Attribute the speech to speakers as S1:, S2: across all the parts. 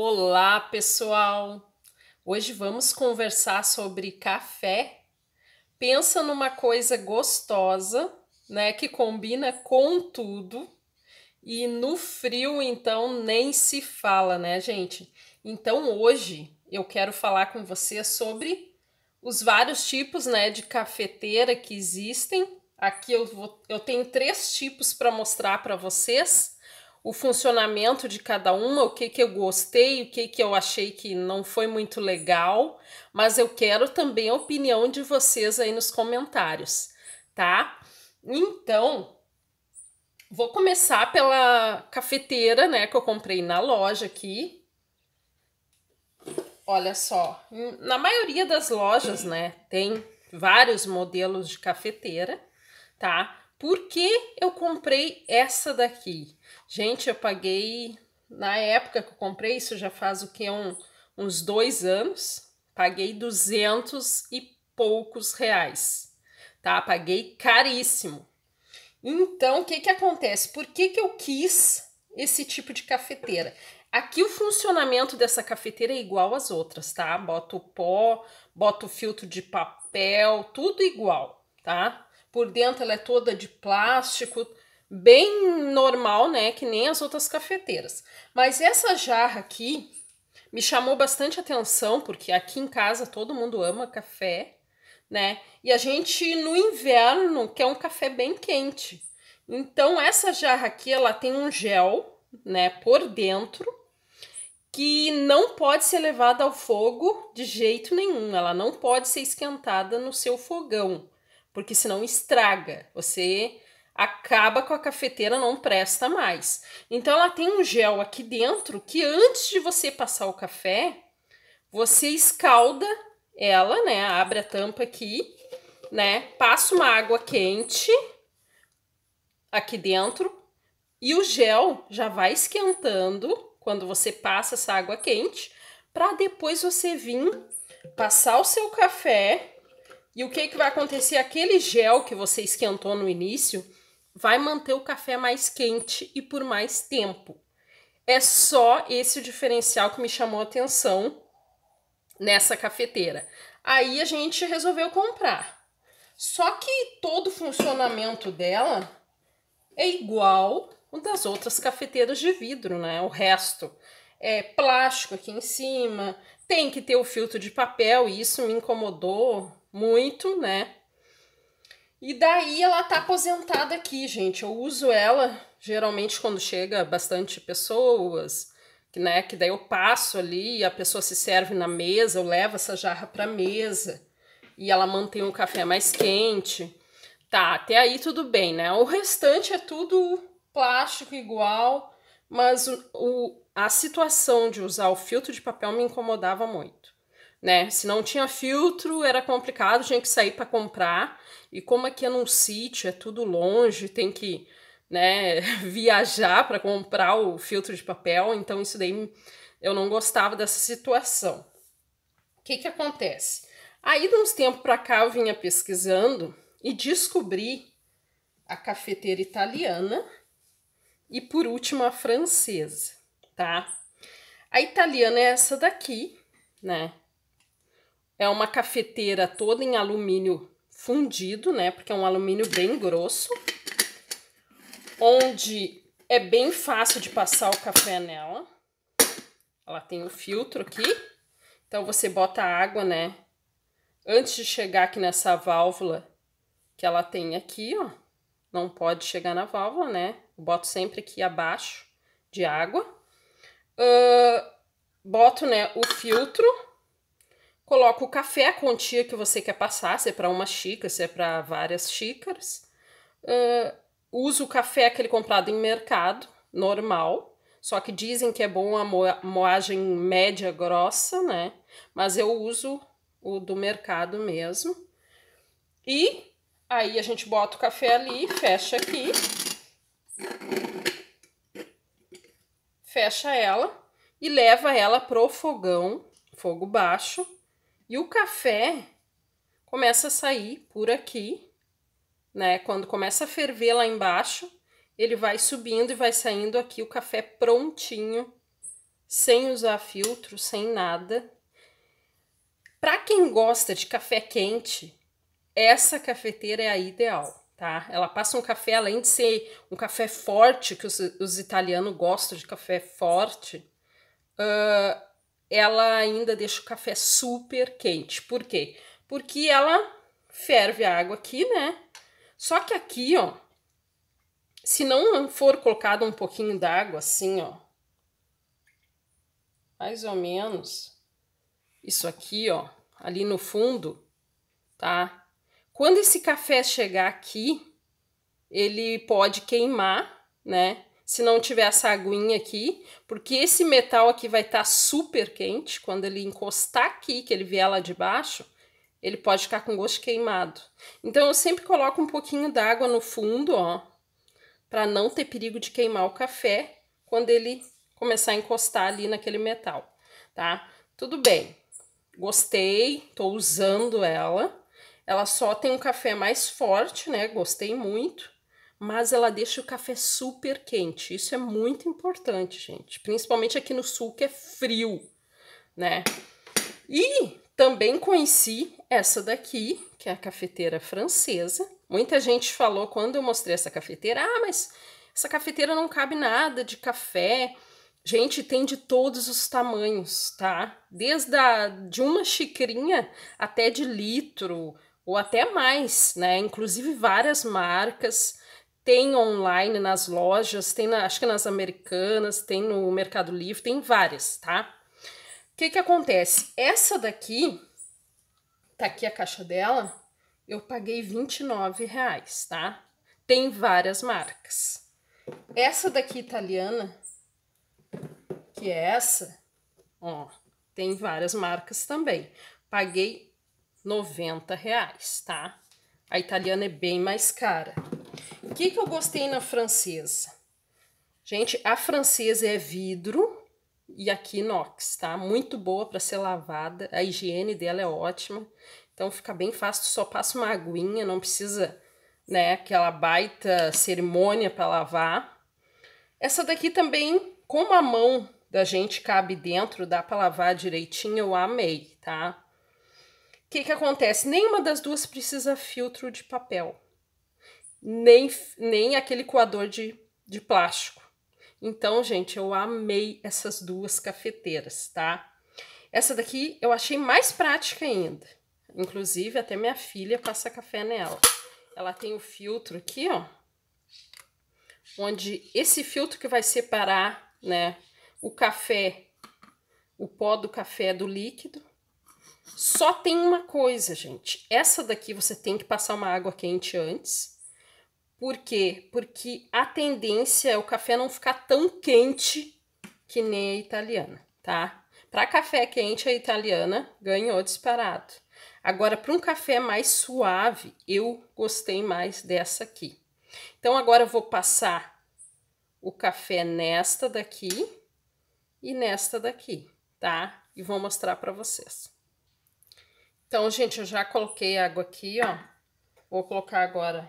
S1: Olá, pessoal! Hoje vamos conversar sobre café. Pensa numa coisa gostosa, né, que combina com tudo. E no frio, então, nem se fala, né, gente? Então, hoje eu quero falar com você sobre os vários tipos, né, de cafeteira que existem. Aqui eu, vou, eu tenho três tipos para mostrar para vocês o funcionamento de cada uma, o que, que eu gostei, o que, que eu achei que não foi muito legal, mas eu quero também a opinião de vocês aí nos comentários, tá? Então, vou começar pela cafeteira, né, que eu comprei na loja aqui. Olha só, na maioria das lojas, né, tem vários modelos de cafeteira, tá? Por que eu comprei essa daqui? Gente, eu paguei na época que eu comprei, isso já faz o que? Um, uns dois anos, paguei 200 e poucos reais, tá? Paguei caríssimo. Então, o que que acontece? Por que que eu quis esse tipo de cafeteira? Aqui o funcionamento dessa cafeteira é igual às outras, tá? Bota o pó, bota o filtro de papel, tudo igual, tá? por dentro ela é toda de plástico, bem normal, né? Que nem as outras cafeteiras. Mas essa jarra aqui me chamou bastante atenção, porque aqui em casa todo mundo ama café, né? E a gente no inverno quer um café bem quente. Então essa jarra aqui, ela tem um gel, né, por dentro, que não pode ser levada ao fogo de jeito nenhum. Ela não pode ser esquentada no seu fogão porque senão estraga. Você acaba com a cafeteira, não presta mais. Então ela tem um gel aqui dentro que antes de você passar o café, você escalda ela, né? Abre a tampa aqui, né? Passa uma água quente aqui dentro e o gel já vai esquentando quando você passa essa água quente, para depois você vir passar o seu café e o que, que vai acontecer? Aquele gel que você esquentou no início vai manter o café mais quente e por mais tempo. É só esse diferencial que me chamou a atenção nessa cafeteira. Aí a gente resolveu comprar. Só que todo o funcionamento dela é igual o das outras cafeteiras de vidro, né? O resto é plástico aqui em cima, tem que ter o filtro de papel, e isso me incomodou muito, né? E daí ela tá aposentada aqui, gente. Eu uso ela geralmente quando chega bastante pessoas, que, né? Que daí eu passo ali, a pessoa se serve na mesa, eu levo essa jarra para mesa e ela mantém o café mais quente. Tá, até aí tudo bem, né? O restante é tudo plástico igual, mas o, o a situação de usar o filtro de papel me incomodava muito né? Se não tinha filtro, era complicado, tinha que sair para comprar. E como aqui é num sítio, é tudo longe, tem que, né, viajar para comprar o filtro de papel, então isso daí eu não gostava dessa situação. O que que acontece? Aí de uns tempos para cá eu vinha pesquisando e descobri a cafeteira italiana e por último a francesa, tá? A italiana é essa daqui, né? É uma cafeteira toda em alumínio fundido, né? Porque é um alumínio bem grosso, onde é bem fácil de passar o café nela. Ela tem um filtro aqui, então você bota a água, né? Antes de chegar aqui nessa válvula que ela tem aqui, ó, não pode chegar na válvula, né? boto sempre aqui abaixo de água. Uh, boto, né, o filtro Coloca o café, a quantia que você quer passar, se é para uma xícara, se é para várias xícaras. Uh, usa o café aquele comprado em mercado, normal. Só que dizem que é bom a moagem média grossa, né? Mas eu uso o do mercado mesmo. E aí a gente bota o café ali, fecha aqui. Fecha ela e leva ela pro fogão, fogo baixo, e o café começa a sair por aqui, né? Quando começa a ferver lá embaixo, ele vai subindo e vai saindo aqui o café prontinho, sem usar filtro, sem nada. Para quem gosta de café quente, essa cafeteira é a ideal, tá? Ela passa um café, além de ser um café forte, que os, os italianos gostam de café forte, uh, ela ainda deixa o café super quente. Por quê? Porque ela ferve a água aqui, né? Só que aqui, ó, se não for colocado um pouquinho d'água assim, ó, mais ou menos, isso aqui, ó, ali no fundo, tá? Quando esse café chegar aqui, ele pode queimar, né? se não tiver essa aguinha aqui, porque esse metal aqui vai estar tá super quente, quando ele encostar aqui, que ele vier lá de baixo, ele pode ficar com gosto queimado. Então eu sempre coloco um pouquinho d'água no fundo, ó, para não ter perigo de queimar o café quando ele começar a encostar ali naquele metal, tá? Tudo bem. Gostei, tô usando ela. Ela só tem um café mais forte, né? Gostei muito mas ela deixa o café super quente. Isso é muito importante, gente. Principalmente aqui no sul, que é frio, né? E também conheci essa daqui, que é a cafeteira francesa. Muita gente falou quando eu mostrei essa cafeteira: ah, mas essa cafeteira não cabe nada de café. Gente, tem de todos os tamanhos, tá? Desde a, de uma xicrinha até de litro ou até mais, né? Inclusive várias marcas tem online nas lojas, tem na, acho que nas americanas, tem no Mercado Livre, tem várias, tá? O que que acontece? Essa daqui, tá aqui a caixa dela, eu paguei 29 reais, tá? Tem várias marcas. Essa daqui italiana, que é essa, ó, tem várias marcas também. Paguei 90 reais, tá? A italiana é bem mais cara. O que, que eu gostei na francesa? Gente, a francesa é vidro e aqui inox, tá? Muito boa para ser lavada, a higiene dela é ótima. Então fica bem fácil, só passa uma aguinha, não precisa, né, aquela baita cerimônia para lavar. Essa daqui também, como a mão da gente cabe dentro, dá para lavar direitinho, eu amei, tá? O que que acontece? Nenhuma das duas precisa filtro de papel nem, nem aquele coador de, de plástico. Então, gente, eu amei essas duas cafeteiras, tá? Essa daqui eu achei mais prática ainda. Inclusive, até minha filha passa café nela. Ela tem o um filtro aqui, ó. Onde esse filtro que vai separar, né, o café, o pó do café do líquido. Só tem uma coisa, gente. Essa daqui você tem que passar uma água quente antes por quê? Porque a tendência é o café não ficar tão quente que nem a italiana, tá? Para café quente, a italiana ganhou disparado. Agora, para um café mais suave, eu gostei mais dessa aqui. Então, agora eu vou passar o café nesta daqui e nesta daqui, tá? E vou mostrar para vocês. Então, gente, eu já coloquei água aqui, ó. Vou colocar agora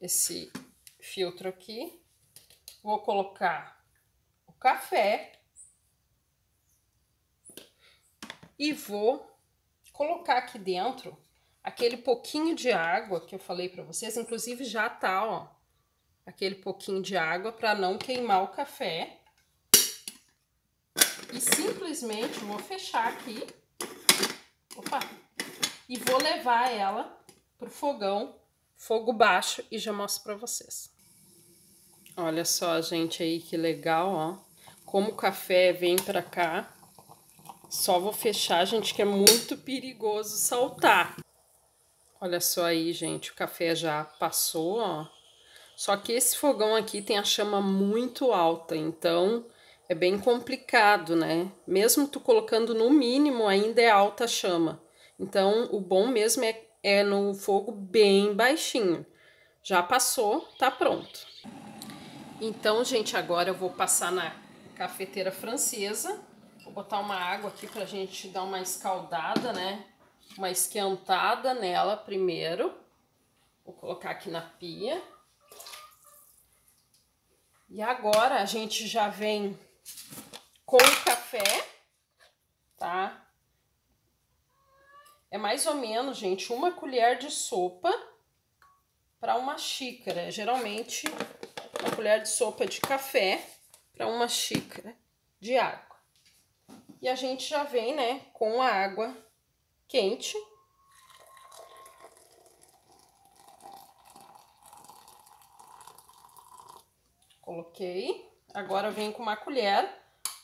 S1: esse filtro aqui. Vou colocar o café. E vou colocar aqui dentro aquele pouquinho de água que eu falei para vocês. Inclusive já tá, ó, aquele pouquinho de água para não queimar o café. E simplesmente vou fechar aqui. Opa! E vou levar ela pro fogão fogo baixo e já mostro para vocês. Olha só, gente, aí que legal, ó. Como o café vem para cá. Só vou fechar, gente, que é muito perigoso saltar. Olha só aí, gente, o café já passou, ó. Só que esse fogão aqui tem a chama muito alta, então é bem complicado, né? Mesmo tu colocando no mínimo, ainda é alta a chama. Então, o bom mesmo é é no fogo bem baixinho. Já passou, tá pronto. Então, gente, agora eu vou passar na cafeteira francesa. Vou botar uma água aqui pra gente dar uma escaldada, né? Uma esquentada nela primeiro. Vou colocar aqui na pia. E agora a gente já vem com o café, tá? É mais ou menos, gente, uma colher de sopa para uma xícara. Geralmente, uma colher de sopa de café para uma xícara de água. E a gente já vem, né, com a água quente. Coloquei. Agora vem com uma colher,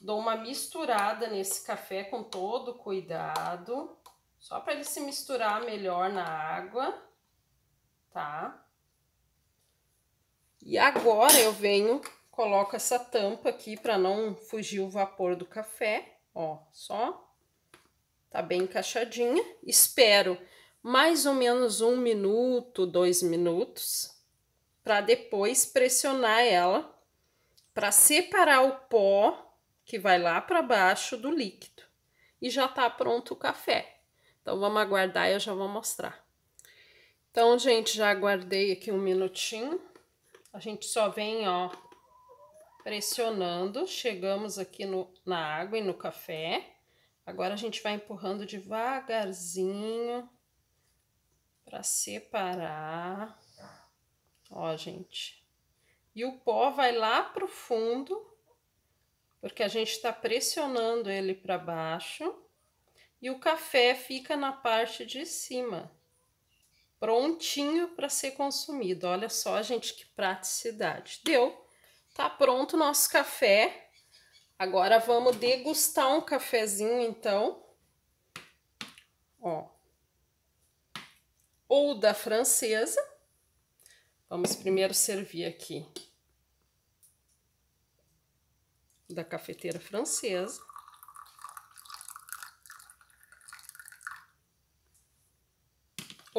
S1: dou uma misturada nesse café com todo cuidado. Só para ele se misturar melhor na água, tá? E agora eu venho, coloco essa tampa aqui para não fugir o vapor do café, ó, só. Tá bem encaixadinha. Espero mais ou menos um minuto, dois minutos, para depois pressionar ela para separar o pó que vai lá para baixo do líquido. E já tá pronto o café. Então, vamos aguardar e eu já vou mostrar. Então, gente, já aguardei aqui um minutinho. A gente só vem, ó, pressionando. Chegamos aqui no, na água e no café. Agora, a gente vai empurrando devagarzinho para separar. Ó, gente. E o pó vai lá pro fundo, porque a gente está pressionando ele para baixo e o café fica na parte de cima, prontinho para ser consumido. Olha só, gente, que praticidade. Deu. Tá pronto o nosso café. Agora vamos degustar um cafezinho, então. Ó. Ou da francesa. Vamos primeiro servir aqui da cafeteira francesa.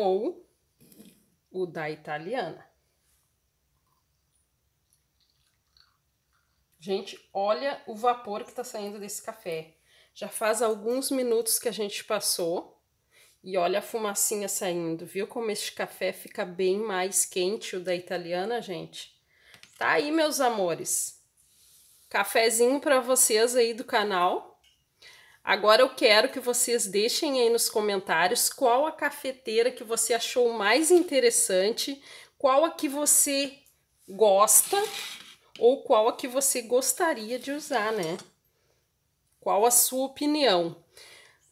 S1: ou o da italiana. Gente, olha o vapor que está saindo desse café. Já faz alguns minutos que a gente passou e olha a fumacinha saindo, viu como este café fica bem mais quente o da italiana, gente? Tá aí, meus amores. Cafezinho para vocês aí do canal. Agora eu quero que vocês deixem aí nos comentários qual a cafeteira que você achou mais interessante, qual a que você gosta ou qual a que você gostaria de usar, né? Qual a sua opinião?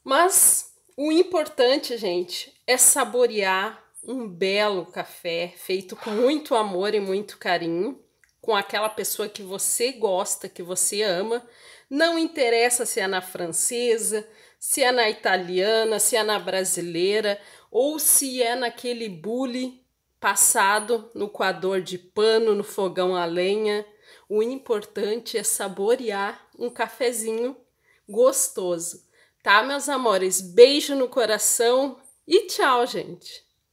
S1: Mas o importante, gente, é saborear um belo café feito com muito amor e muito carinho com aquela pessoa que você gosta, que você ama. Não interessa se é na francesa, se é na italiana, se é na brasileira ou se é naquele bule passado no coador de pano, no fogão a lenha. O importante é saborear um cafezinho gostoso. Tá, meus amores? Beijo no coração e tchau, gente!